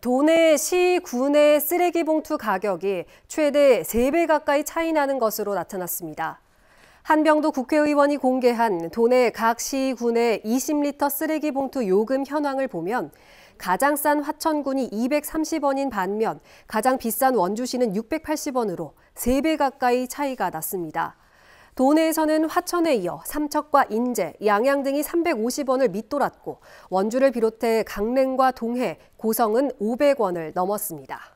도내 시 군의 쓰레기 봉투 가격이 최대 3배 가까이 차이 나는 것으로 나타났습니다. 한병도 국회의원이 공개한 도내 각시 군의 20리터 쓰레기 봉투 요금 현황을 보면 가장 싼 화천군이 230원인 반면 가장 비싼 원주시는 680원으로 3배 가까이 차이가 났습니다. 도내에서는 화천에 이어 삼척과 인제, 양양 등이 350원을 밑돌았고 원주를 비롯해 강릉과 동해, 고성은 500원을 넘었습니다.